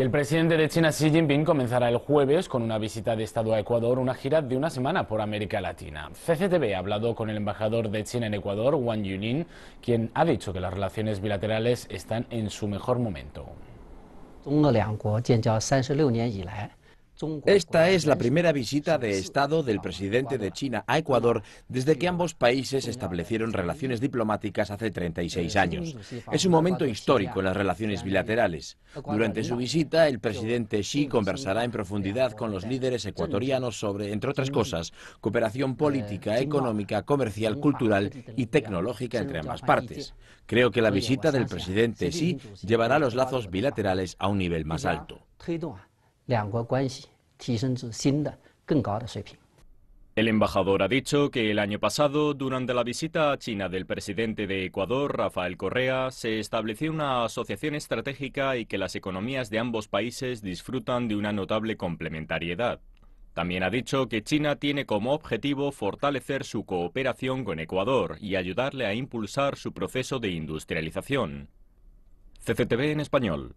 Y el presidente de China, Xi Jinping, comenzará el jueves con una visita de Estado a Ecuador, una gira de una semana por América Latina. CCTV ha hablado con el embajador de China en Ecuador, Wang Yunin, quien ha dicho que las relaciones bilaterales están en su mejor momento. Esta es la primera visita de Estado del presidente de China a Ecuador desde que ambos países establecieron relaciones diplomáticas hace 36 años. Es un momento histórico en las relaciones bilaterales. Durante su visita, el presidente Xi conversará en profundidad con los líderes ecuatorianos sobre, entre otras cosas, cooperación política, económica, comercial, cultural y tecnológica entre ambas partes. Creo que la visita del presidente Xi llevará los lazos bilaterales a un nivel más alto. El embajador ha dicho que el año pasado, durante la visita a China del presidente de Ecuador, Rafael Correa, se estableció una asociación estratégica y que las economías de ambos países disfrutan de una notable complementariedad. También ha dicho que China tiene como objetivo fortalecer su cooperación con Ecuador y ayudarle a impulsar su proceso de industrialización. CCTV en español.